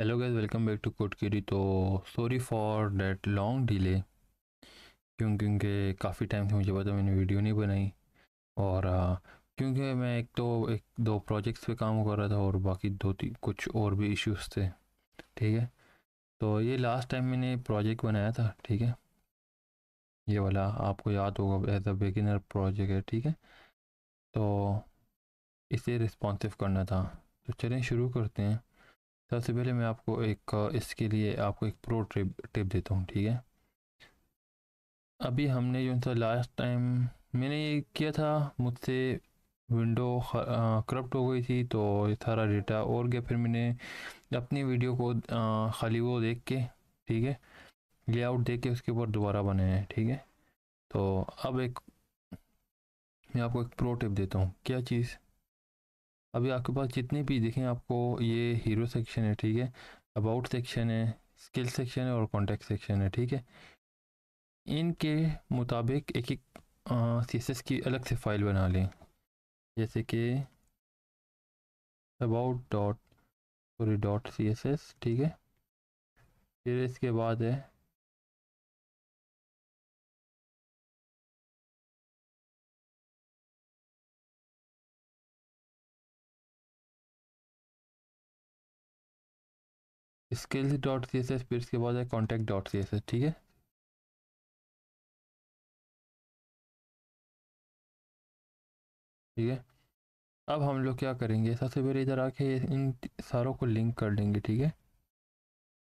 hello guys welcome back to CodeCurie तो sorry for that long delay क्यों क्योंकि काफ़ी टाइम से मुझे पता मैंने वीडियो नहीं बनाई और क्योंकि मैं एक तो एक दो प्रोजेक्ट्स पे काम कर रहा था और बाकी दो तीन कुछ और भी इश्यूज थे ठीक है तो ये लास्ट टाइम मैंने प्रोजेक्ट बनाया था ठीक है ये वाला आपको याद होगा एज अ बिगिनर प्रोजेक्ट है ठीक है तो इसे रिस्पॉन्सिव करना था तो चलें शुरू करते हैं सबसे पहले मैं आपको एक इसके लिए आपको एक प्रो ट्रिप टिप देता हूँ ठीक है अभी हमने जो था लास्ट टाइम मैंने ये किया था मुझसे विंडो करप्ट हो गई थी तो ये सारा डेटा और गया फिर मैंने अपनी वीडियो को खाली वो देख के ठीक है लेआउट देख के उसके ऊपर दोबारा बनाया है ठीक है तो अब एक मैं आपको एक प्रो टिप देता हूँ क्या चीज़ अभी आपके पास जितने भी देखें आपको ये हीरो सेक्शन है ठीक है अबाउट सेक्शन है स्किल सेक्शन है और कॉन्टेक्ट सेक्शन है ठीक है इनके मुताबिक एक एक सी की अलग से फ़ाइल बना लें जैसे कि about dot sorry dot C ठीक है फिर इसके बाद है skill dot C S S फिर इसके बाद है डॉट सी एस एस ठीक है ठीक है अब हम लोग क्या करेंगे सबसे पहले इधर आके इन सारों को लिंक कर लेंगे ठीक है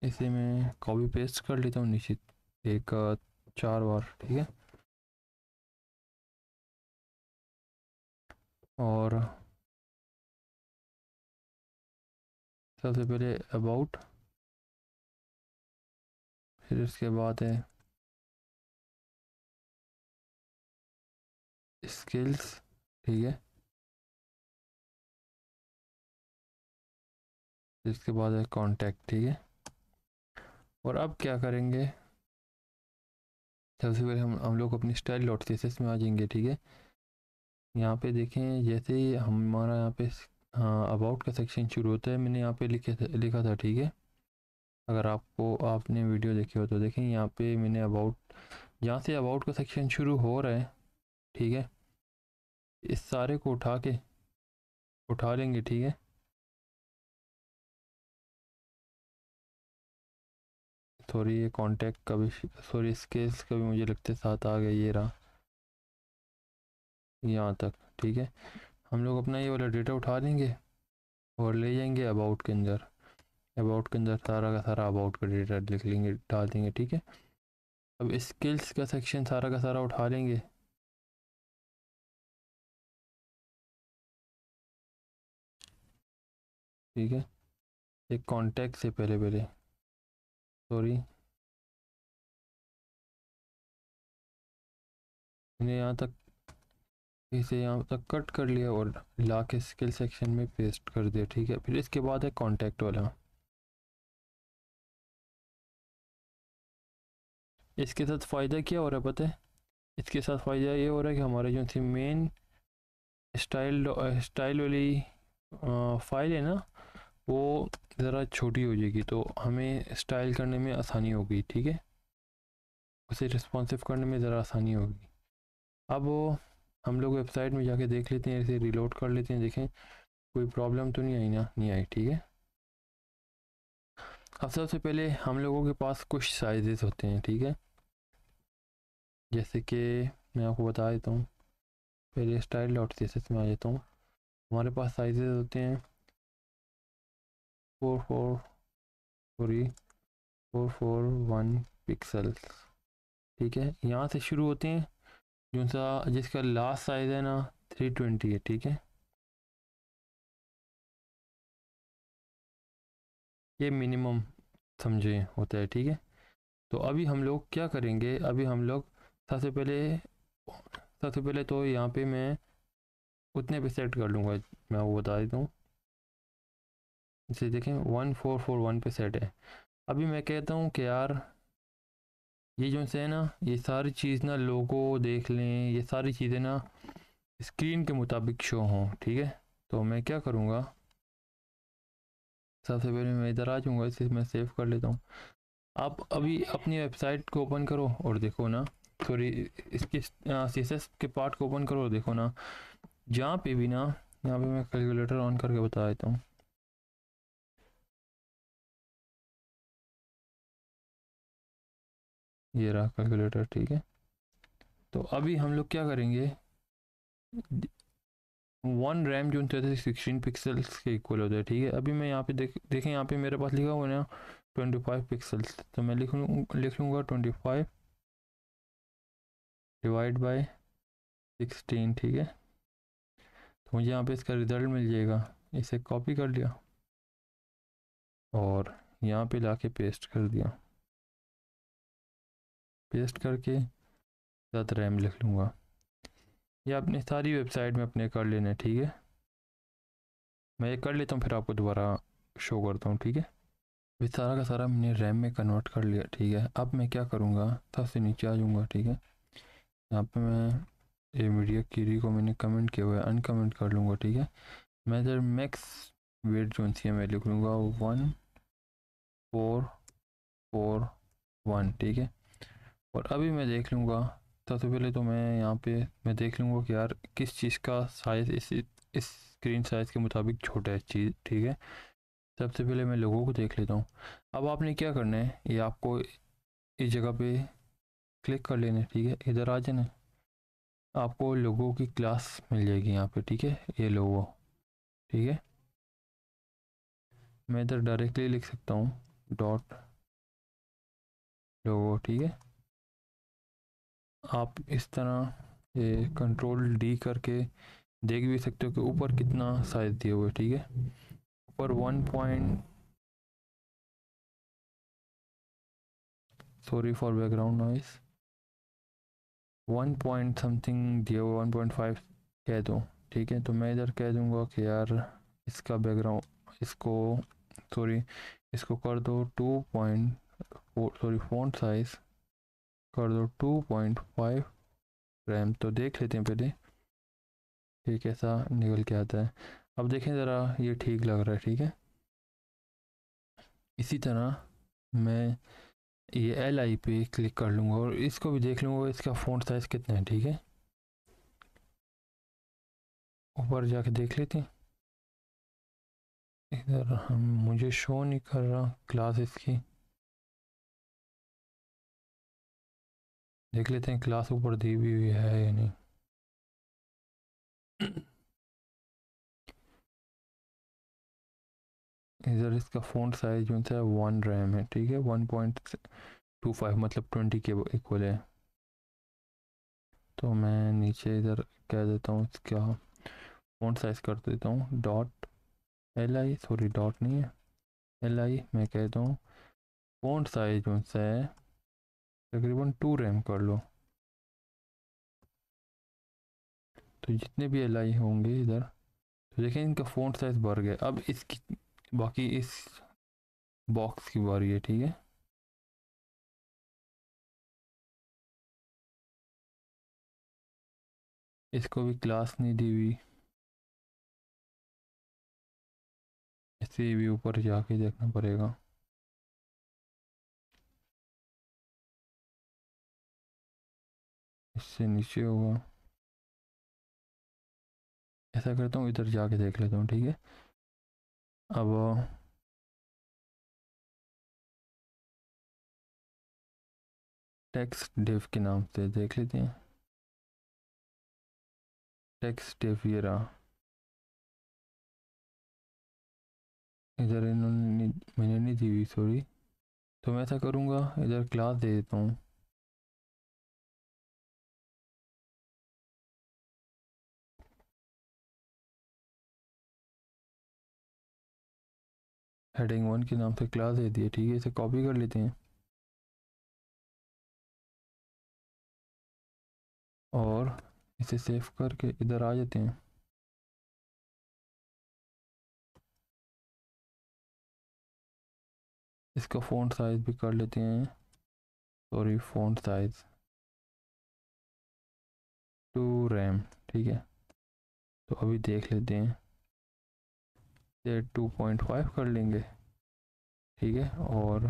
इसे मैं कॉपी पेस्ट कर लेता हूँ निश्चित एक चार बार ठीक है और सबसे पहले अबाउट फिर उसके बाद है स्किल्स ठीक है इसके बाद है कांटेक्ट ठीक है और अब क्या करेंगे सबसे पहले हम हम लोग अपनी स्टाइल डॉट केसेस में आ जाएंगे ठीक है यहाँ पे देखें जैसे ही हमारा यहाँ पे हाँ अबाउट का सेक्शन शुरू होता है मैंने यहाँ पे लिखे लिखा था ठीक है अगर आपको आपने वीडियो देखी हो तो देखें यहाँ पे मैंने अबाउट जहाँ से अबाउट का सेक्शन शुरू हो रहा है ठीक है इस सारे को उठा के उठा लेंगे ठीक है सॉरी ये कॉन्टेक्ट का भी सॉरी स्केल्स का भी मुझे लगते साथ आ गया ये रहा यहाँ तक ठीक है हम लोग अपना ये वाला डेटा उठा लेंगे और ले जाएंगे अबाउट के अंदर अबाउट के अंदर सारा का सारा अबाउट का डेटा लिख लेंगे डाल देंगे ठीक है अब स्किल्स का सेक्शन सारा का सारा उठा लेंगे ठीक है एक कॉन्टेक्ट से पहले पहले सॉरी मैंने यहाँ तक इसे यहाँ तक कट कर लिया और ला के स्किल सेक्शन में पेस्ट कर दिया ठीक है फिर इसके बाद है कॉन्टेक्ट वाला इसके साथ फ़ायदा क्या हो रहा है पता है इसके साथ फ़ायदा ये हो रहा है कि हमारे जो थी मेन स्टाइल स्टाइल वाली फाइल है ना वो ज़रा छोटी हो जाएगी तो हमें स्टाइल करने में आसानी होगी ठीक है उसे रिस्पॉन्सिव करने में ज़रा आसानी होगी अब हम लोग वेबसाइट में जाके देख लेते हैं इसे रिलोड कर लेते हैं देखें कोई प्रॉब्लम तो नहीं आई ना नहीं आई ठीक है अब सबसे पहले हम लोगों के पास कुछ साइजेस होते हैं ठीक है जैसे कि मैं आपको बता देता हूँ पहले स्टाइल डॉट सी एस में आ जाता हूँ हमारे पास साइजेस होते हैं four four sorry four four one pixels ठीक है यहाँ से शुरू होते हैं जो सा जिसका लास्ट साइज़ है ना थ्री ट्वेंटी है ठीक है ये मिनिमम समझे होता है ठीक है तो अभी हम लोग क्या करेंगे अभी हम लोग सबसे पहले सबसे पहले तो यहाँ पे मैं उतने पे सेट कर लूँगा मैं वो बता देता हूँ इसे देखें वन फोर फोर वन पे सेट है अभी मैं कहता हूँ कि यार ये जो है ना ये सारी चीज़ ना लोगो देख लें ये सारी चीज़ें ना स्क्रीन के मुताबिक शो हों ठीक है तो मैं क्या करूँगा सबसे पहले मैं इधर आ जाऊँगा इसे मैं सेव कर लेता हूँ आप अभी अपनी वेबसाइट को ओपन करो और देखो ना सॉरी इसके सी एस एस के पार्ट को ओपन करो देखो ना जहाँ पे भी ना यहाँ पे मैं कैलकुलेटर ऑन करके बता देता हूँ ये रहा कैलकुलेटर ठीक है तो अभी हम लोग क्या करेंगे वन रैम जो थे सिक्सटीन पिक्सल्स के इक्वल होता है ठीक है अभी मैं यहाँ पे देख देखें यहाँ पे मेरे पास लिखा हुआ है ना ट्वेंटी फाइव पिक्सल्स तो मैं लिख लूँ लिख लूँगा twenty five divide by sixteen ठीक है तो मुझे यहाँ पे इसका रिज़ल्ट मिल जाएगा इसे कॉपी कर लिया और यहाँ पे ला के पेस्ट कर दिया पेस्ट करके ज़्यादा रैम लिख लूँगा ये आपने सारी वेबसाइट में अपने कर लेने ठीक है मैं ये कर लेता हूँ फिर आपको दोबारा शो करता हूँ ठीक है अभी सारा का सारा मैंने रैम में कन्वर्ट कर लिया ठीक है अब मैं क्या करूँगा सबसे नीचे आ जाऊँगा ठीक है यहाँ पे मैं ये मीडिया क्यूरी को मैंने कमेंट किया हुआ है अनकमेंट कर लूँगा ठीक है मैं इधर मैक्स वेट जो सी मैं लिख लूँगा वन फोर फोर वन ठीक है और अभी मैं देख लूँगा सबसे पहले तो मैं यहाँ पे मैं देख लूँगा कि यार किस चीज़ का साइज़ इस इस स्क्रीन साइज़ के मुताबिक छोटा है चीज़ ठीक है सबसे पहले मैं लोगों को देख लेता हूँ अब आपने क्या करना है ये आपको इस जगह पे क्लिक कर लेने ठीक है इधर आ जाने आपको लोगों की क्लास मिल जाएगी यहाँ पे ठीक है ये लोगो ठीक है मैं इधर डायरेक्टली लिख सकता हूँ डॉट लोगो ठीक है आप इस तरह ये कंट्रोल डी करके देख भी सकते हो कि ऊपर कितना साइज दिए हुए ठीक है ऊपर one point sorry for background noise one point something दिया हुआ वन पॉइंट फाइव कह दो ठीक है तो मैं इधर कह दूँगा कि यार इसका बैकग्राउंड इसको सॉरी इसको कर दो two point sorry font size कर दो टू पॉइंट फाइव रैम तो देख लेते हैं पहले ये कैसा निकल के आता है अब देखें ज़रा ये ठीक लग रहा है ठीक है इसी तरह मैं ये एल आई पे क्लिक कर लूँगा और इसको भी देख लूँगा इसका फोन साइज़ कितना है ठीक है ऊपर जाके देख लेते हैं इधर हम मुझे शो नहीं कर रहा क्लास की देख लेते हैं क्लास ऊपर दी हुई है या नहीं इधर इसका फ़ोन साइज जो है वन रैम है ठीक है वन पॉइंट टू फाइव मतलब ट्वेंटी के इक्वल है तो मैं नीचे इधर कह देता हूँ इसका फोन साइज़ कर देता हूँ dot L I sorry dot नहीं है एल आई मैं देता हूँ फोन साइज जो है तकरीबन टू रैम कर लो तो जितने भी एल आई होंगे इधर तो देखिए इनका फ़ोन साइज़ बढ़ गया अब इसकी बाकी इस बॉक्स की बारी है ठीक है इसको भी क्लास नहीं दी हुई इसे भी ऊपर जाके देखना पड़ेगा इससे नीचे होगा ऐसा करता हूँ इधर जाके देख लेता हूँ ठीक है aber टेक्स्ट डेव के नाम से देख लेते हैं टेक्स्ट डेव ये रहा इधर इन्होंने मैंने नहीं दी हुई सॉरी तो मैं ऐसा करूँगा इधर क्लास दे देता हूँ हेडिंग वन के नाम से क्लास दे दी है ठीक है इसे कॉपी कर लेते हैं और इसे सेव करके इधर आ जाते हैं इसका फ़ॉन्ट साइज़ भी कर लेते हैं sorry font size two rem ठीक है तो अभी देख लेते हैं ये 2.5 कर लेंगे ठीक है और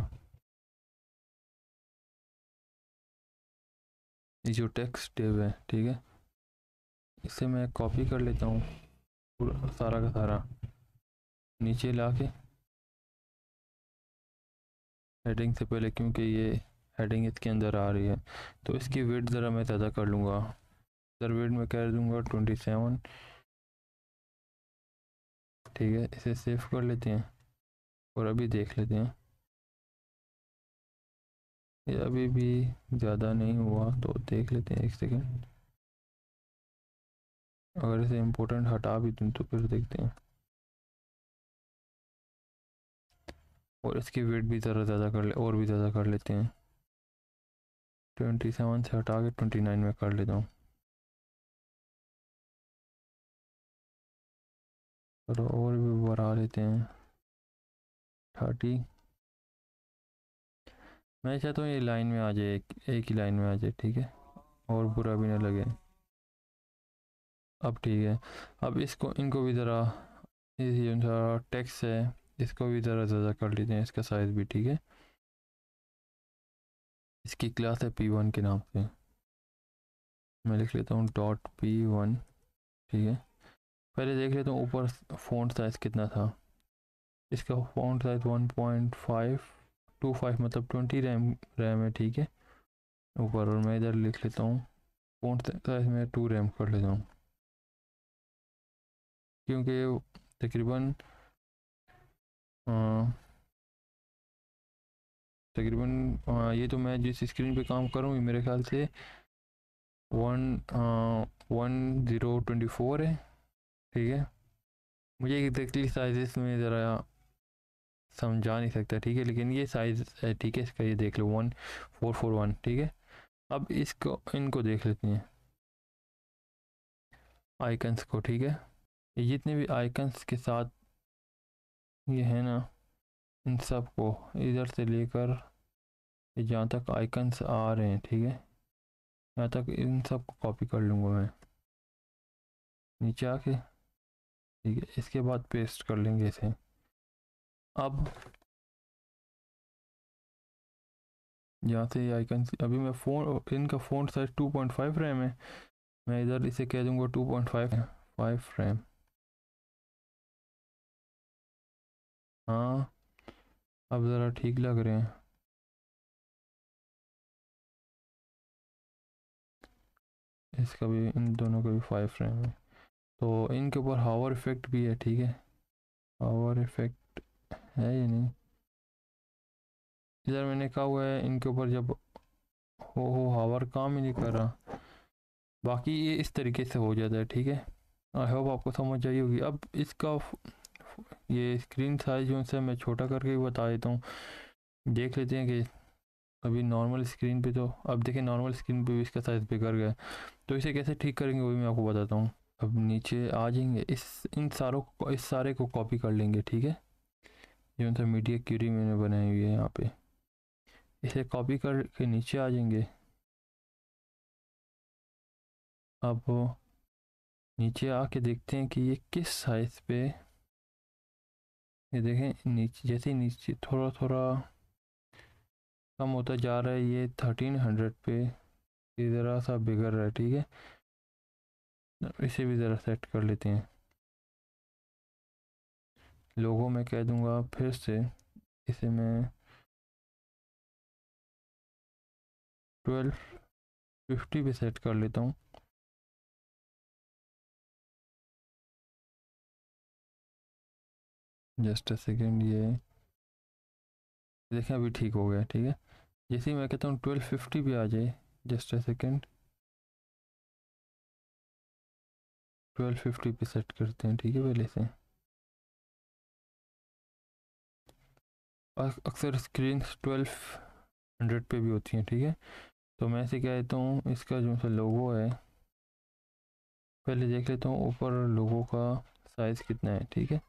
जो टेक्स्ट टेब है ठीक है इसे मैं कॉपी कर लेता हूँ पूरा सारा का सारा नीचे ला के हेडिंग से पहले क्योंकि ये हेडिंग इसके अंदर आ रही है तो इसकी वेट ज़रा मैं ज़्यादा कर लूँगा सर वेट मैं कह दूँगा ट्वेंटी सेवन ठीक है इसे सेव कर लेते हैं और अभी देख लेते हैं ये अभी भी ज़्यादा नहीं हुआ तो देख लेते हैं एक सेकेंड अगर इसे इम्पोर्टेंट हटा भी दूँ तो फिर देखते हैं और इसकी वेट भी ज़रा ज़्यादा कर ले और भी ज़्यादा कर लेते हैं ट्वेंटी सेवन से हटा के ट्वेंटी नाइन में कर लेता हूँ चलो और भी बढ़ा लेते हैं थर्टी मैं चाहता हूँ ये लाइन में आ जाए एक, एक ही लाइन में आ जाए ठीक है और बुरा भी ना लगे अब ठीक है अब इसको इनको भी ज़रा ये सारा टेक्स है इसको भी ज़रा ज़्यादा कर लेते हैं इसका साइज़ भी ठीक है इसकी क्लास है पी वन के नाम से मैं लिख लेता हूँ डॉट पी वन ठीक है पहले देख लेता हूँ ऊपर फ़ॉन्ट साइज़ कितना था इसका font size one point five two five मतलब ट्वेंटी रैम रैम है ठीक है ऊपर और मैं इधर लिख लेता हूँ फ़ॉन्ट साइज़ में टू रैम कर लेता हूँ क्योंकि तकरीबन तकरीबन ये तो मैं जिस स्क्रीन पे काम कर रहा हूँ मेरे ख्याल से one one zero twenty four है ठीक है मुझे एग्जैक्टली साइजेस में ज़रा समझा नहीं सकता ठीक है लेकिन ये साइज है ठीक है इसका ये देख लो वन फोर फोर वन ठीक है अब इसको इनको देख लेते हैं आइकन्स को ठीक है ये जितने भी आइकन्स के साथ ये है ना इन सब को इधर से लेकर जहाँ तक आइकन्स आ रहे हैं ठीक है यहाँ तक इन सब को कॉपी कर लूँगा मैं नीचे आके ठीक है इसके बाद पेस्ट कर लेंगे इसे अब यहाँ से आइकन अभी मैं फ़ोन इनका फ़ोन साइज 2.5 रैम है मैं इधर इसे कह दूँगा 2.5 फाइव रैम हाँ अब ज़रा ठीक लग रहे हैं इसका भी इन दोनों का भी फाइव रैम है तो इनके ऊपर हावर इफेक्ट भी है ठीक है हावर इफेक्ट है या नहीं इधर मैंने कहा हुआ है इनके ऊपर जब हो हो हावर काम ही नहीं कर रहा बाकी ये इस तरीके से हो जाता है ठीक है आई होप आपको समझ आई होगी अब इसका ये स्क्रीन साइज जो है मैं छोटा करके बता देता हूँ देख लेते हैं कि अभी नॉर्मल स्क्रीन पे तो अब देखें नॉर्मल स्क्रीन पे भी इसका साइज़ बिगड़ गया तो इसे कैसे ठीक करेंगे वो भी मैं आपको बताता हूँ अब नीचे आ जाएंगे इस इन सारों को इस सारे को कॉपी कर लेंगे ठीक है जो सा मीडिया क्यूरी मैंने बनाई हुई है यहाँ पे इसे कॉपी करके नीचे आ जाएंगे अब नीचे आके देखते हैं कि ये किस साइज़ पे ये देखें नीचे जैसे नीचे थोड़ा थोड़ा कम होता जा रहा है ये थर्टीन हंड्रेड पे ज़रा सा बिगड़ रहा है ठीक है इसे भी ज़रा सेट कर लेते हैं लोगों में कह दूँगा फिर से इसे मैं ट्वेल्व फिफ्टी पे सेट कर लेता हूँ जस्ट अ सेकेंड ये देखें अभी ठीक हो गया ठीक है जैसे मैं कहता हूँ ट्वेल्व फिफ्टी पे आ जाए just a second twelve fifty पे सेट करते हैं ठीक है पहले से अक्सर स्क्रीन ट्वेल्व हंड्रेड पे भी होती हैं ठीक है तो मैं ऐसे कह कहता हूँ इसका जो सा लोगो है पहले देख लेता हूँ ऊपर लोगों का साइज़ कितना है ठीक है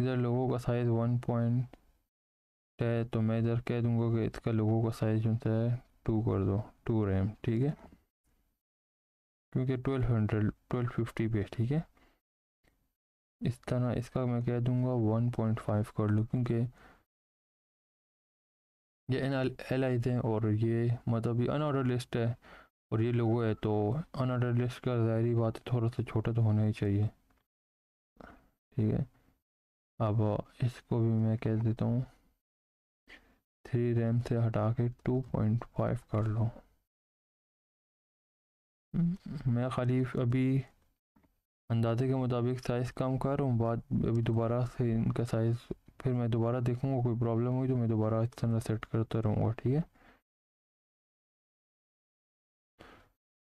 इधर लोगों का साइज़ वन पॉइंट है तो मैं इधर कह दूँगा कि इसका लोगों का साइज़ जो है टू कर दो टू रैम ठीक है क्योंकि ट्वेल्व हंड्रेड ट्वेल्व फिफ्टी पे ठीक है इस तरह इसका मैं कह दूंगा वन पॉइंट फाइव कर लूँ क्योंकि ये एन आईज हैं और ये मतलब ये अनऑर्डर लिस्ट है और ये लोगो है तो अनऑर्डर लिस्ट का ज़ाहरी बात है थोड़ा सा छोटा तो होना ही चाहिए ठीक है अब इसको भी मैं कह देता हूँ थ्री रैम से हटा के टू पॉइंट फाइव कर लो मैं खाली अभी अंदाजे के मुताबिक साइज़ कम कर रहा हूँ बाद अभी दोबारा से इनका साइज़ फिर मैं दोबारा देखूँगा कोई प्रॉब्लम हुई तो मैं दोबारा इस तरह सेट करता रहूँगा ठीक है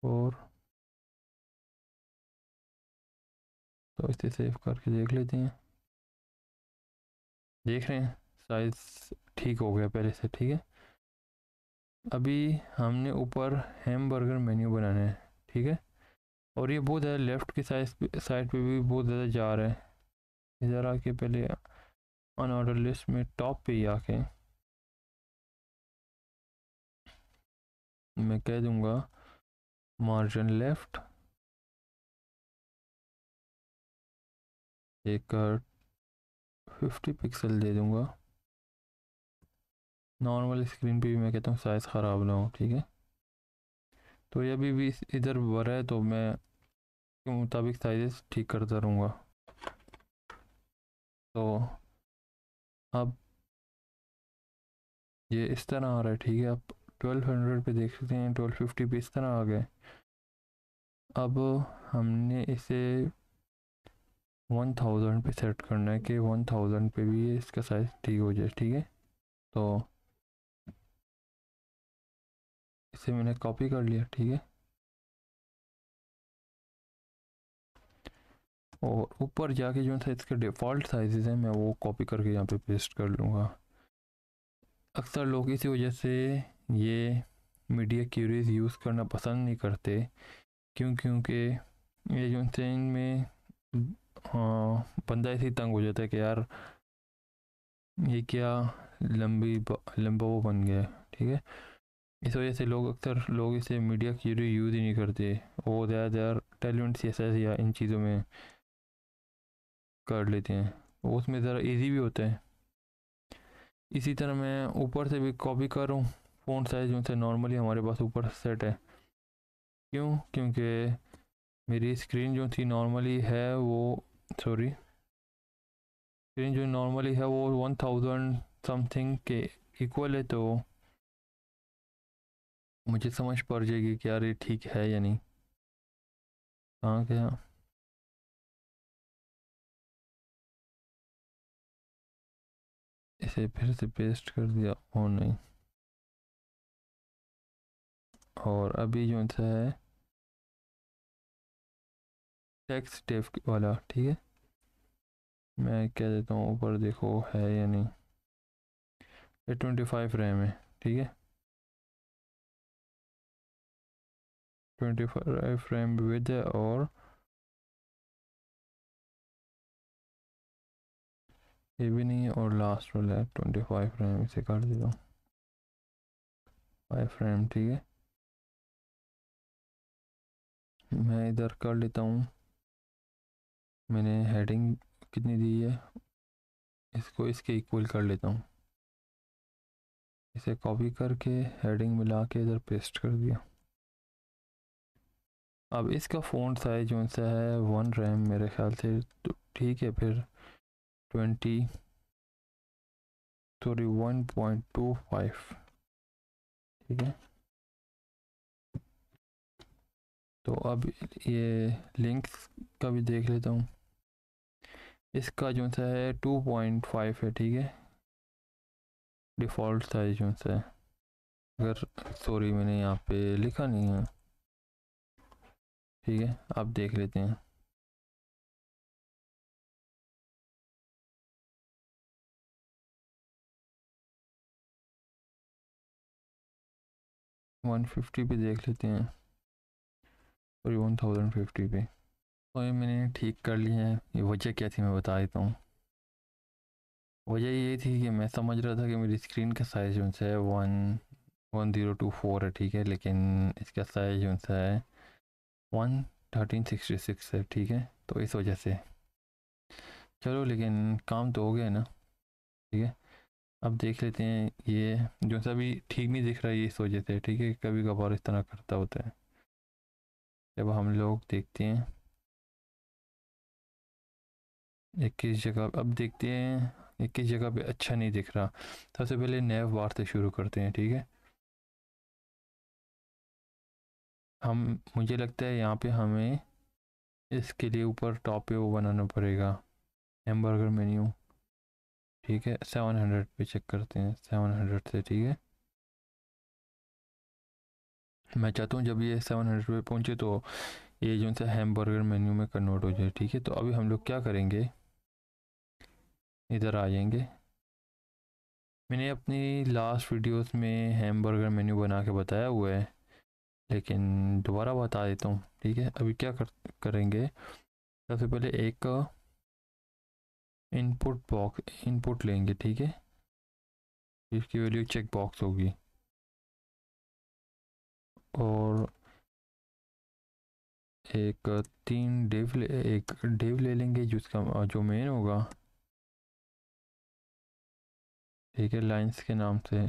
और तो इसे सेव करके देख लेते हैं देख रहे हैं साइज़ ठीक हो गया पहले से ठीक है अभी हमने ऊपर हेम बर्गर मेन्यू बनाना है ठीक है और ये बहुत ज़्यादा लेफ़्ट की साइड साइड पे भी बहुत ज़्यादा जा रहा है इधर आके पहले अन ऑर्डर लिस्ट में टॉप पे ही आके मैं कह दूंगा मार्जिन लेफ्ट एक फिफ्टी पिक्सल दे दूंगा नॉर्मल स्क्रीन पे भी मैं कहता हूँ साइज़ ख़राब ना हो ठीक है तो ये अभी भी इधर भर है तो मैं के मुताबिक साइजेस ठीक करता रहूँगा तो अब ये इस तरह आ रहा है ठीक है आप 1200 पे देख सकते हैं 1250 पे इस तरह आ गए अब हमने इसे 1000 पे सेट करना है कि 1000 पे भी इसका साइज़ ठीक हो जाए ठीक है तो इसे मैंने कॉपी कर लिया ठीक है और ऊपर जाके जो था इसके डिफ़ॉल्ट साइजेस हैं मैं वो कॉपी करके यहाँ पे पेस्ट कर लूँगा अक्सर लोग इसी वजह से ये मीडिया क्यूरीज यूज़ करना पसंद नहीं करते क्यों क्योंकि ये जो चेंज में हाँ, बंदा ऐसे ही तंग हो जाता है कि यार ये क्या लंबी लंबा वो बन गया ठीक है इस वजह से लोग अक्सर लोग इसे मीडिया की यूज़ ही नहीं करते वो ज़्यादातर टैलेंट सीएसएस या इन चीज़ों में कर लेते हैं वो उसमें ज़रा इजी भी होता है इसी तरह मैं ऊपर से भी कॉपी कर रहा हूँ फ़ोन साइज़ उनसे नॉर्मली हमारे पास ऊपर सेट है क्यों क्योंकि मेरी स्क्रीन जो थी नॉर्मली है वो सॉरी स्क्रीन जो नॉर्मली है वो वन थाउजेंड समथिंग के इक्वल है तो मुझे समझ पड़ जाएगी कि यार ये ठीक है या नहीं कहाँ गया इसे फिर से पेस्ट कर दिया ओ नहीं और अभी जो है टेक्स्ट टेप वाला ठीक है मैं कह देता हूँ ऊपर देखो है या नहीं ये ट्वेंटी फाइव रैम है ठीक है 25 frame width or ये भी नहीं है और लास्ट वाला है ट्वेंटी फाइव फ्रेम इसे कर देता हूँ फाइव फ्रेम ठीक है मैं इधर कर लेता हूँ मैंने हेडिंग कितनी दी है इसको इसके इक्वल कर लेता हूँ इसे कॉपी करके हेडिंग मिला के इधर पेस्ट कर दिया अब इसका फ़ोन साइज जो सा है वन रैम मेरे ख्याल से तो ठीक है फिर twenty sorry one point two five ठीक है तो अब ये लिंक्स का भी देख लेता हूँ इसका जो सा है टू पॉइंट फाइव है ठीक है डिफ़ॉल्ट साइज जो सा है अगर सॉरी मैंने यहाँ पे लिखा नहीं है ठीक है आप देख लेते हैं वन फिफ्टी पे देख लेते हैं और वन थाउजेंड फिफ्टी पे तो ये मैंने ठीक कर लिया है ये वजह क्या थी मैं बता देता हूँ वजह ये थी कि मैं समझ रहा था कि मेरी स्क्रीन का साइज़ जो है one one zero two four है ठीक है लेकिन इसका साइज़ जो है वन थर्टीन सिक्सटी सिक्स है ठीक है तो इस वजह से चलो लेकिन काम तो हो गया ना ठीक है अब देख लेते हैं ये जो सा भी ठीक नहीं दिख रहा है ये इस वजह से ठीक है कभी कभार इस तरह करता होता है जब हम लोग देखते हैं इक्कीस जगह अब देखते हैं इक्कीस जगह पे अच्छा नहीं दिख रहा सबसे पहले नैव वार से शुरू करते हैं ठीक है हम मुझे लगता है यहाँ पे हमें इसके लिए ऊपर टॉप पे वो बनाना पड़ेगा हेमबर्गर मेन्यू ठीक है सेवन हंड्रेड पर चेक करते हैं सेवन हंड्रेड से ठीक है मैं चाहता हूँ जब ये सेवन हंड्रेड पर पहुँचे तो ये जो सा हेमबर्गर मेन्यू में कन्वर्ट हो जाए ठीक है तो अभी हम लोग क्या करेंगे इधर आ जाएंगे मैंने अपनी लास्ट वीडियोस में बर्गर मेन्यू बना के बताया हुआ है लेकिन दोबारा बता देता हूँ ठीक है अभी क्या कर करेंगे सबसे पहले एक इनपुट बॉक्स इनपुट लेंगे ठीक है इसकी वैल्यू चेक बॉक्स होगी और एक तीन डेव ले एक डेव ले लेंगे जिसका जो मेन होगा ठीक है लाइंस के नाम से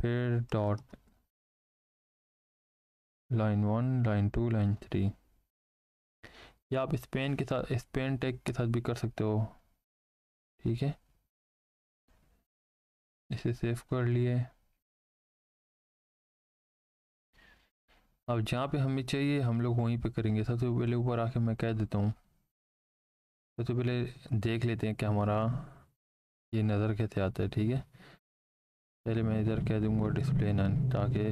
फिर dot line one line two line three या आप स्पेन के साथ स्पेन टैग के साथ भी कर सकते हो ठीक है इसे सेव कर लिए अब जहाँ पे हमें चाहिए हम लोग वहीं पे करेंगे सबसे पहले ऊपर आके मैं कह देता हूँ सबसे पहले देख लेते हैं कि हमारा ये नज़र कैसे आता है ठीक है पहले मैं इधर कह दूँगा डिस्प्ले नन ताकि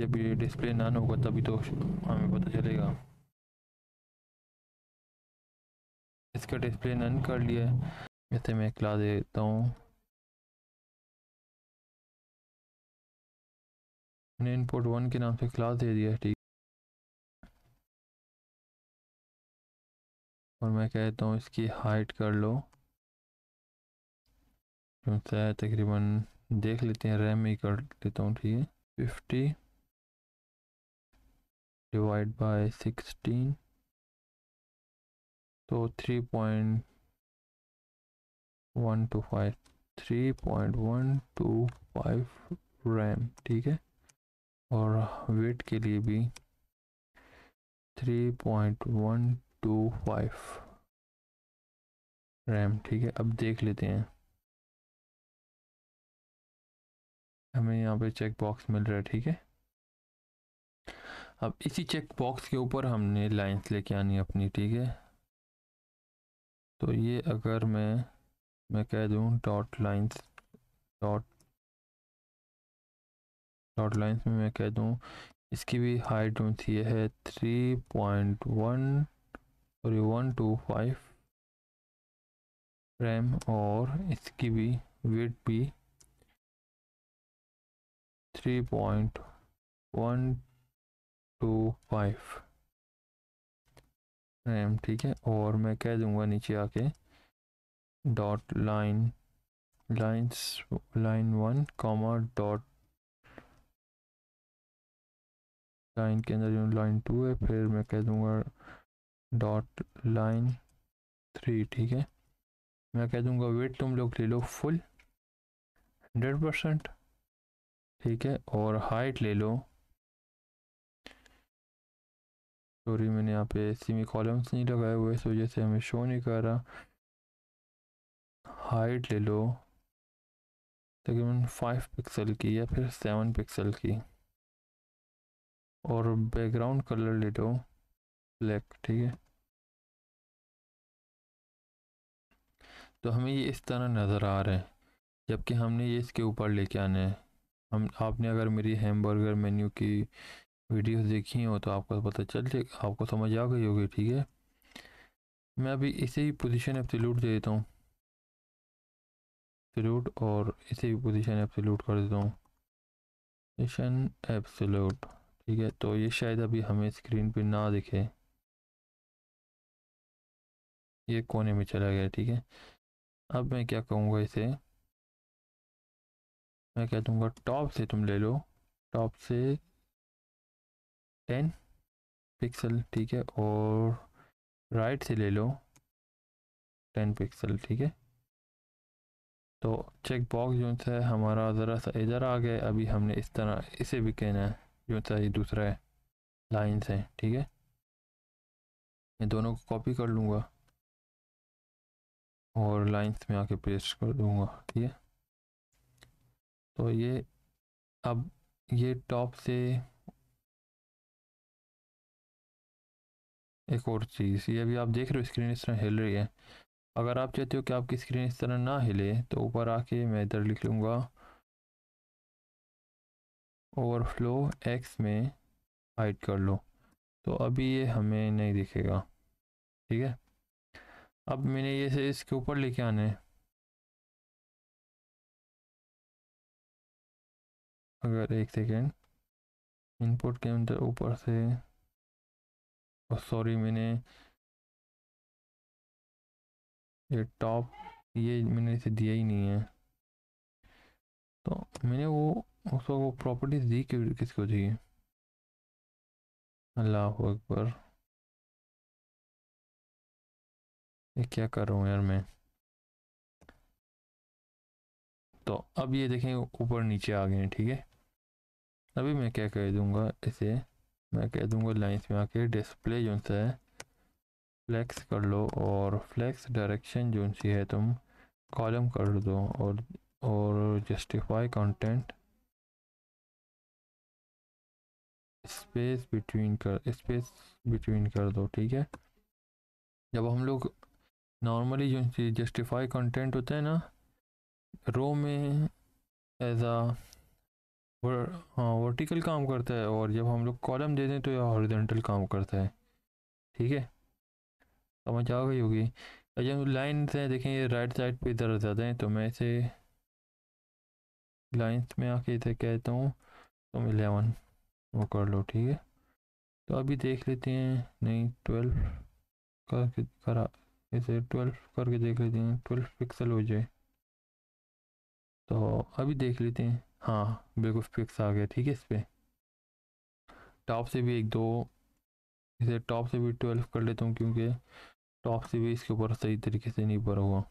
जब ये डिस्प्ले नन होगा तभी तो हमें पता चलेगा इसका डिस्प्ले नन कर लिया है जैसे मैं खिला देता हूँ मैंने इनपुट वन के नाम से क्लास दे दिया ठीक और मैं कहता हूँ इसकी हाइट कर लो तकरीबन देख लेते हैं रैम ही कर लेता हूँ ठीक है fifty five three 16 one 3.125 3.125 rem ठीक है और वेट के लिए भी 3.125 रैम ठीक है अब देख लेते हैं हमें यहाँ पे चेक बॉक्स मिल रहा है ठीक है अब इसी चेक बॉक्स के ऊपर हमने लाइंस लेके आनी अपनी ठीक है तो ये अगर मैं मैं कह दूँ dot lines dot dot lines में मैं कह दूँ इसकी भी हाइट जो थी यह है three point one sorry one two five rem और इसकी भी वेट भी three point one two five rem ठीक है और मैं कह दूंगा नीचे आके dot line lines line one comma dot line के अंदर जो लाइन टू है फिर मैं कह दूंगा डॉट लाइन थ्री ठीक है मैं कह दूंगा वेट तुम लोग ले लो फुल हंड्रेड परसेंट ठीक है और हाइट ले लो सॉरी मैंने यहाँ पे सीमी कॉलम्स नहीं लगाए हुए इस वजह से हमें शो नहीं कर रहा हाइट ले लो तकरीबन फाइव पिक्सल की या फिर सेवन पिक्सल की और बैकग्राउंड कलर ले लो ब्लैक ठीक है तो हमें ये इस तरह नज़र आ रहे हैं जबकि हमने ये इसके ऊपर लेके आने हैं हम आपने अगर मेरी हैमबर्गर मेन्यू की वीडियो देखी हो तो आपको तो पता चल जाएगा आपको समझ आ गई होगी ठीक है मैं अभी इसे ही पोजीशन एब्सोल्यूट दे देता हूँ लूट और इसे भी पोजीशन लूट कर देता हूँ पोजीशन एब्सोल्यूट ठीक है तो ये शायद अभी हमें स्क्रीन पे ना दिखे ये कोने में चला गया ठीक है अब मैं क्या कहूँगा इसे मैं कह दूँगा टॉप से तुम ले लो टॉप से टेन पिक्सल ठीक है और राइट से ले लो टेन पिक्सल ठीक है तो चेक बॉक्स जो है हमारा ज़रा सा इधर आ गया अभी हमने इस तरह इसे भी कहना है जो सा ये दूसरा है लाइन्स हैं ठीक है मैं दोनों को कॉपी कर लूँगा और लाइन्स में आके पेस्ट कर दूँगा ठीक है तो ये अब ये टॉप से एक और चीज़ ये अभी आप देख रहे हो स्क्रीन इस तरह हिल रही है अगर आप चाहते हो कि आपकी स्क्रीन इस तरह ना हिले तो ऊपर आके मैं इधर लिख लूँगा ओवरफ्लो एक्स में हाइट कर लो तो अभी ये हमें नहीं दिखेगा ठीक है अब मैंने ये से इसके ऊपर लेके आने अगर एक सेकेंड इनपुट के अंदर ऊपर से और oh, सॉरी मैंने ये टॉप ये मैंने इसे दिया ही नहीं है तो मैंने वो उसको वो प्रॉपर्टीज दी कि किसको है अल्लाह अकबर ये क्या कर रहा हूँ यार मैं तो अब ये देखें ऊपर नीचे आ गए हैं ठीक है अभी मैं क्या कह दूंगा इसे मैं कह दूंगा लाइन्स में आके डिस्प्ले जो है फ्लैक्स कर लो और फ्लैक्स डायरेक्शन जो सी है तुम कॉलम कर दो और और जस्टिफाई कंटेंट स्पेस बिटवीन कर स्पेस बिटवीन कर दो ठीक है जब हम लोग नॉर्मली जो जस्टिफाई कंटेंट होते हैं ना रो में एज आ हाँ वर्टिकल काम करता है और जब हम लोग कॉलम दे दें तो यह हॉरिजेंटल काम करता है ठीक है समझ आ गई होगी अच्छा लाइन्स हैं देखें ये राइट साइड पे इधर ज़्यादा हैं तो मैं इसे लाइन्स में आके इधर कहता हूँ तुम तो इलेवन वो कर लो ठीक है तो अभी देख लेते हैं नहीं ट्वेल्व करके करा इसे ट्वेल्व करके देख लेते हैं ट्वेल्व पिक्सल हो जाए तो अभी देख लेते हैं हाँ बिल्कुल फिक्स आ गया ठीक है इस पर टॉप से भी एक दो इसे टॉप से भी ट्वेल्व कर लेता हूँ क्योंकि टॉप से भी इसके ऊपर सही तरीके से नहीं भरा हुआ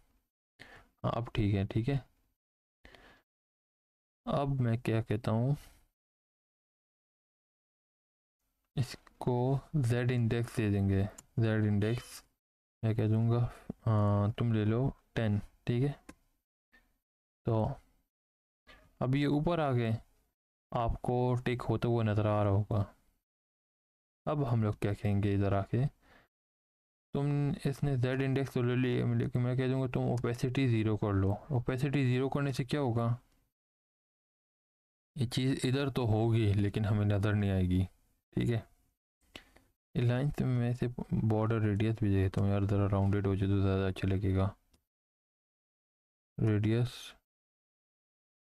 हाँ अब ठीक है ठीक है अब मैं क्या कहता हूँ इसको z इंडेक्स दे देंगे z इंडेक्स मैं कह दूँगा हाँ, तुम ले लो टेन ठीक है तो अब ये ऊपर आ गए आपको टिक होते हुए नज़र आ रहा होगा अब हम लोग क्या कहेंगे इधर आके तुम इसने जेड इंडेक्स तो ले लिए लेकिन मैं कह दूँगा तुम ओपेसिटी ज़ीरो कर लो ओपेसिटी ज़ीरो करने से क्या होगा ये चीज़ इधर तो होगी लेकिन हमें नज़र नहीं आएगी ठीक है लाइन में से बॉर्डर रेडियस भी देता हूँ यार ज़रा राउंडेड हो जाए तो ज़्यादा अच्छा लगेगा radius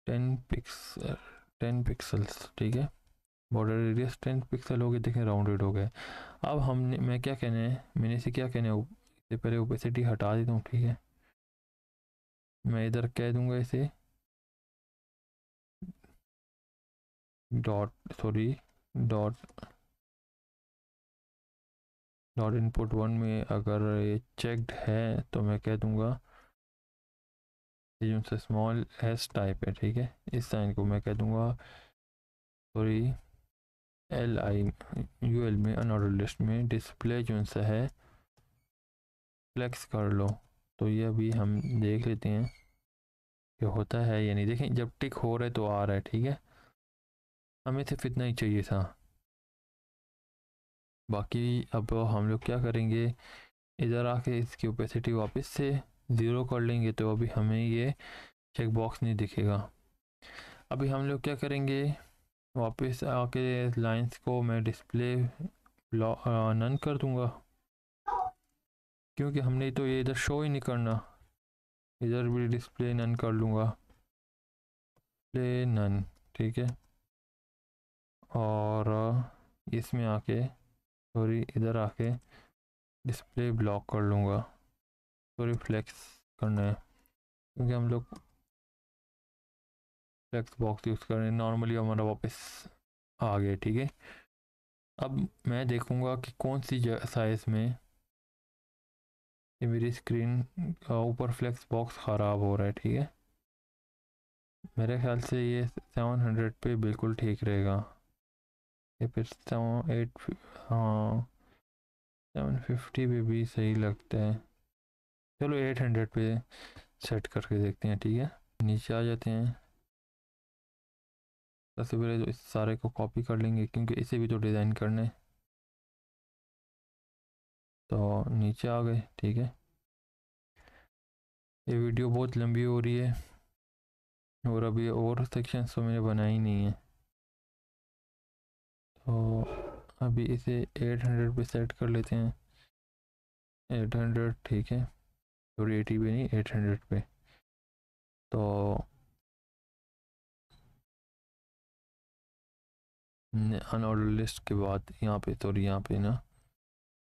ten pixel ten pixels ठीक है बॉर्डर रेडियस टेन पिक्सल हो गए देखें राउंडेड हो गए अब हमने मैं क्या कहना है मैंने इसे क्या कहना है इससे पहले ओपेसिटी हटा देता हूँ ठीक है मैं इधर कह दूँगा इसे dot sorry dot dot input one में अगर ये चेकड है तो मैं कह दूँगा रीजन से स्मॉल एस टाइप है ठीक है इस साइन को मैं कह दूँगा sorry L I U L में अनऑर्डर लिस्ट में डिस्प्ले जो सा है फ्लेक्स कर लो तो ये अभी हम देख लेते हैं कि होता है या नहीं देखें जब टिक हो रहा है तो आ रहा है ठीक है हमें सिर्फ इतना ही चाहिए था बाकी अब हम लोग क्या करेंगे इधर आके इसकी ओपेसिटी वापस से ज़ीरो कर लेंगे तो अभी हमें ये चेक बॉक्स नहीं दिखेगा अभी हम लोग क्या करेंगे वापस आके लाइंस को मैं डिस्प्ले नन कर दूंगा क्योंकि हमने तो ये इधर शो ही नहीं करना इधर भी डिस्प्ले नन कर लूँगा डिस्प्ले नन ठीक है और इसमें आके सॉरी इधर आके डिस्प्ले ब्लॉक कर लूँगा को रिफ्लेक्स करना है क्योंकि हम लोग फ्लैक्स बॉक्स यूज़ कर रहे हैं नॉर्मली हमारा वापस आ गया ठीक है अब मैं देखूंगा कि कौन सी साइज़ में ये मेरी स्क्रीन का ऊपर फ्लेक्स बॉक्स ख़राब हो रहा है ठीक है मेरे ख्याल से ये सेवन हंड्रेड पे बिल्कुल ठीक रहेगा ये फिर सेवन एट हाँ सेवन फिफ्टी पे भी सही लगता है चलो एट हंड्रेड पे सेट करके देखते हैं ठीक है नीचे आ जाते हैं सबसे पहले तो इस सारे को कॉपी कर लेंगे क्योंकि इसे भी तो डिज़ाइन करना है तो नीचे आ गए ठीक है ये वीडियो बहुत लंबी हो रही है और अभी और सेक्शन तो मैंने ही नहीं है तो अभी इसे 800 पे सेट कर लेते हैं 800 ठीक है सॉरी एटी पे नहीं एट हंड्रेड पे तो अनऑर्डर लिस्ट के बाद यहाँ पे सॉरी यहाँ पे ना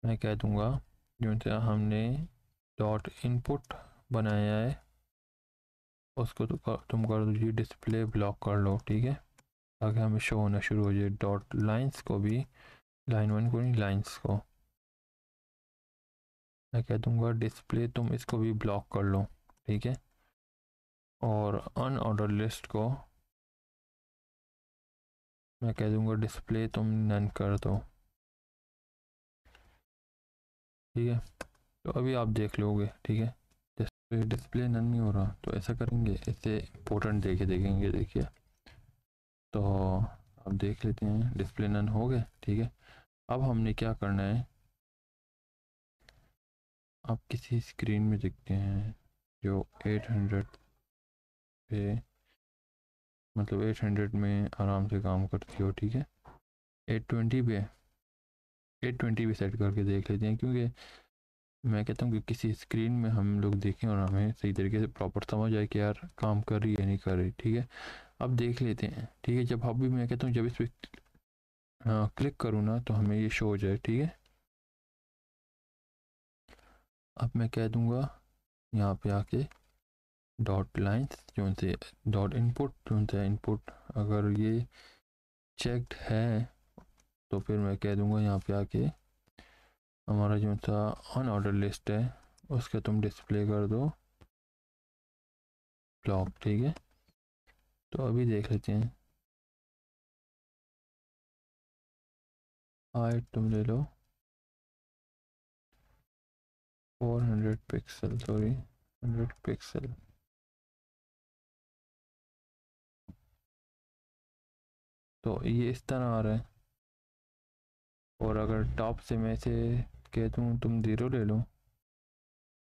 मैं कह दूँगा जो हमने डॉट इनपुट बनाया है उसको तो कर, तुम कर दीजिए डिस्प्ले ब्लॉक कर लो ठीक है ताकि हमें शो होना शुरू हो जाए डॉट लाइंस को भी लाइन वन को नहीं लाइंस को मैं कह दूंगा डिस्प्ले तुम इसको भी ब्लॉक कर लो ठीक है और अनऑर्डर लिस्ट को मैं कह दूंगा डिस्प्ले तुम नन कर दो ठीक है तो अभी आप देख लोगे ठीक है डिस्प्ले डिस्प्ले नन नहीं हो रहा तो ऐसा करेंगे इसे इम्पोर्टेंट देखे देखेंगे देखिए तो आप देख लेते हैं डिस्प्ले नन हो गए ठीक है अब हमने क्या करना है आप किसी स्क्रीन में देखते हैं जो 800 पे मतलब 800 में आराम से काम करती हो ठीक है 820 पे 820 भी सेट करके देख लेते हैं क्योंकि मैं कहता हूँ कि किसी स्क्रीन में हम लोग देखें और हमें सही तरीके से प्रॉपर समझ आए कि यार काम कर रही है नहीं कर रही ठीक है अब देख लेते हैं ठीक है जब हम भी मैं कहता हूँ जब इस पर क्लिक करूँ ना तो हमें ये शो हो जाए ठीक है अब मैं कह दूँगा यहाँ पे आके डॉट लाइन्स जो से डॉट इनपुट जो से इनपुट अगर ये चेकड है तो फिर मैं कह दूँगा यहाँ पे आके हमारा जो सा अन ऑर्डर लिस्ट है उसका तुम डिस्प्ले कर दो क्लॉक ठीक है तो अभी देख लेते हैं आए तुम ले लो 400 pixel sorry 100 pixel तो ये इस तरह आ रहा है और अगर टॉप से मैं से कह दूँ तुम ज़ीरो ले लो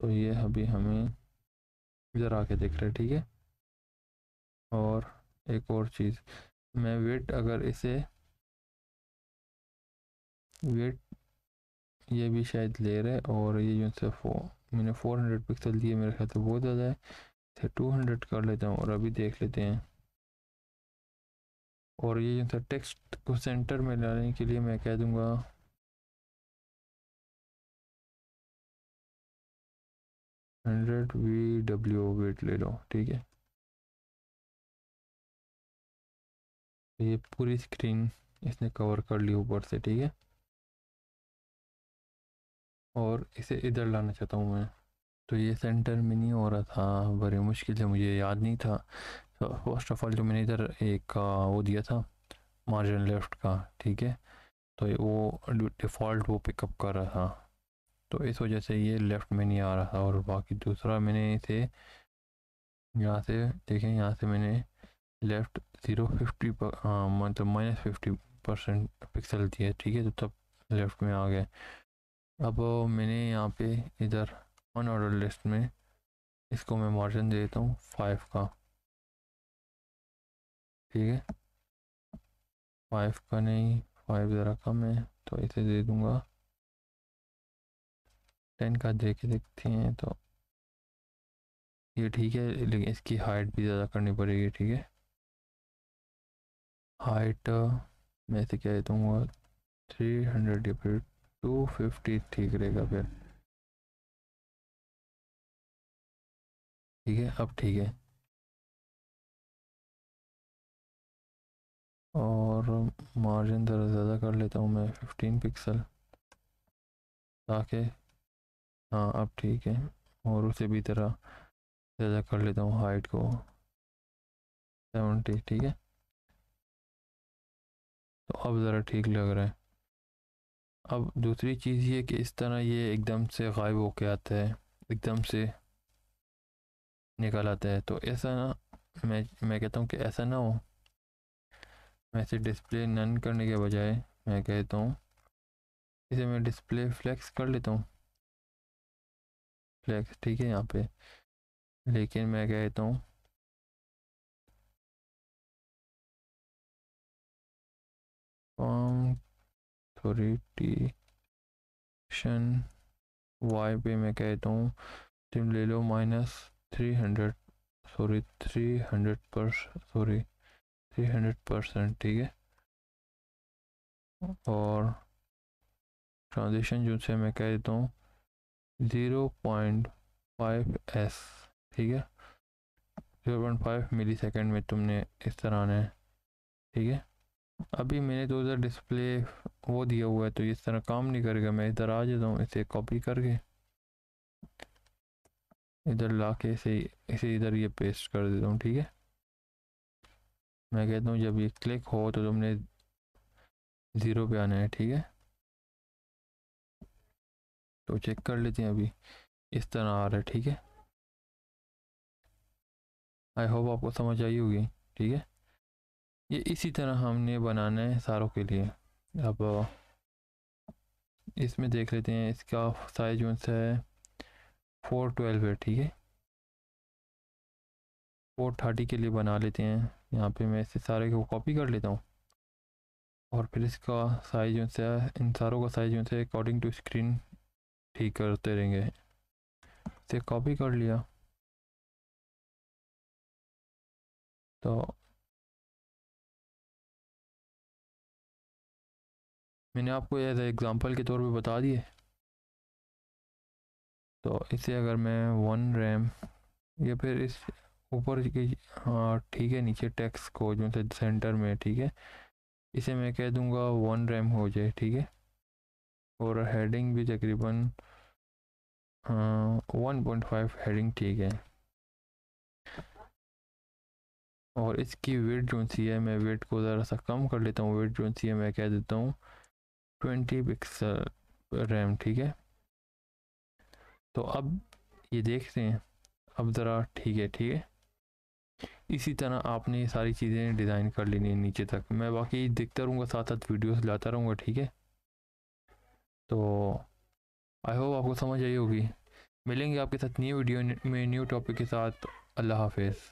तो ये अभी हमें इधर आके दिख रहा है ठीक है और एक और चीज़ मैं वेट अगर इसे वेट ये भी शायद रहे हैं और ये जो से फो मैंने 400 पिक्सल दिए मेरे ख्याल से बहुत ज़्यादा है टू 200 कर लेता हूँ और अभी देख लेते हैं और ये जो सा टेक्स्ट को सेंटर में लाने के लिए मैं कह दूँगा हंड्रेड वी डब्ल्यू वेट ले लो ठीक है ये पूरी स्क्रीन इसने कवर कर ली ऊपर से ठीक है और इसे इधर लाना चाहता हूँ मैं तो ये सेंटर में नहीं हो रहा था बड़ी मुश्किल से मुझे याद नहीं था तो फर्स्ट ऑफ ऑल जो मैंने इधर एक वो दिया था मार्जिन लेफ्ट का ठीक है तो वो डिफ़ॉल्ट वो पिकअप कर रहा था तो इस वजह से ये लेफ़्ट में नहीं आ रहा था और बाकी दूसरा मैंने इसे यहाँ से देखें यहाँ से मैंने लेफ़्ट ज़ीरो फिफ्टी मतलब माइनस फिफ्टी परसेंट पिक्सल दिए ठीक है तो तब लेफ़्ट में आ गए अब मैंने यहाँ पे इधर ऑन ऑर्डर लिस्ट में इसको मैं मार्जिन दे देता हूँ फाइव का ठीक है फाइव का नहीं फाइव ज़रा कम है तो इसे दे दूँगा टेन का दे के देखते हैं तो ये ठीक है लेकिन इसकी हाइट भी ज़्यादा करनी पड़ेगी ठीक है हाइट मैं इसे क्या दे दूँगा थ्री हंड्रेड डिपेट टू फिफ्टी ठीक रहेगा फिर ठीक है अब ठीक है और मार्जिन ज़रा ज़्यादा कर लेता हूँ मैं फिफ्टीन पिक्सल ताकि हाँ अब ठीक है और उसे भी तरह ज़्यादा कर लेता हूँ हाइट को सेवेंटी ठीक है तो अब ज़रा ठीक लग रहा है अब दूसरी चीज़ ये कि इस तरह ये एकदम से गायब होके आता है एकदम से निकल आता है तो ऐसा ना मैं मैं कहता हूँ कि ऐसा ना हो मैं इसे डिस्प्ले नन करने के बजाय मैं कहता हूँ इसे मैं डिस्प्ले फ्लैक्स कर लेता हूँ फ्लैक्स ठीक है यहाँ पे लेकिन मैं कहता हूँ फॉर्म um, अथॉरिटेशन वाई पे मैं कहता हूँ तुम ले लो minus three hundred sorry three hundred पर सॉरी थ्री हंड्रेड परसेंट ठीक है और ट्रांजेक्शन जो से मैं कह देता हूँ ज़ीरो पॉइंट फाइव एस ठीक है zero point five millisecond में तुमने इस तरह आना है ठीक है अभी मैंने तो उधर डिस्प्ले वो दिया हुआ है तो इस तरह काम नहीं करेगा मैं इधर आ जाता हूँ इसे कॉपी करके इधर ला के इसे इसे इधर ये पेस्ट कर देता हूँ ठीक है मैं कहता हूँ जब ये क्लिक हो तो तुमने ज़ीरो पे आना है ठीक है तो चेक कर लेते हैं अभी इस तरह आ रहा है ठीक है आई होप आपको समझ आई होगी ठीक है ये इसी तरह हमने बनाना है सारों के लिए अब इसमें देख लेते हैं इसका साइज कौन सा है फोर ट्वेल्व है ठीक है फोर थर्टी के लिए बना लेते हैं यहाँ पे मैं इसे सारे को कॉपी कर लेता हूँ और फिर इसका साइज जो है इन सारों का साइज जो है अकॉर्डिंग टू स्क्रीन ठीक करते रहेंगे इसे कॉपी कर लिया तो मैंने आपको एज एग्ज़ाम्पल के तौर पे बता दिए तो इसे अगर मैं वन रैम या फिर इस ऊपर की हाँ ठीक है नीचे टैक्स को जो से सेंटर में ठीक है इसे मैं कह दूंगा वन रैम हो जाए ठीक है और हेडिंग भी तकरीबन वन पॉइंट फाइव हेडिंग ठीक है और इसकी वेट जो सी है मैं वेट को ज़रा सा कम कर लेता हूँ वेट जो सी है मैं कह देता हूँ ट्वेंटी पिक्सल रैम ठीक है तो अब ये देखते हैं अब ज़रा ठीक है ठीक है इसी तरह आपने ये सारी चीज़ें डिज़ाइन कर लेनी है नीचे तक मैं बाकी देखता रहूँगा साथ साथ वीडियोस लाता रहूँगा ठीक है तो आई होप आपको समझ आई होगी मिलेंगे आपके साथ न्यू वीडियो में न्यू टॉपिक के साथ अल्लाह हाफिज़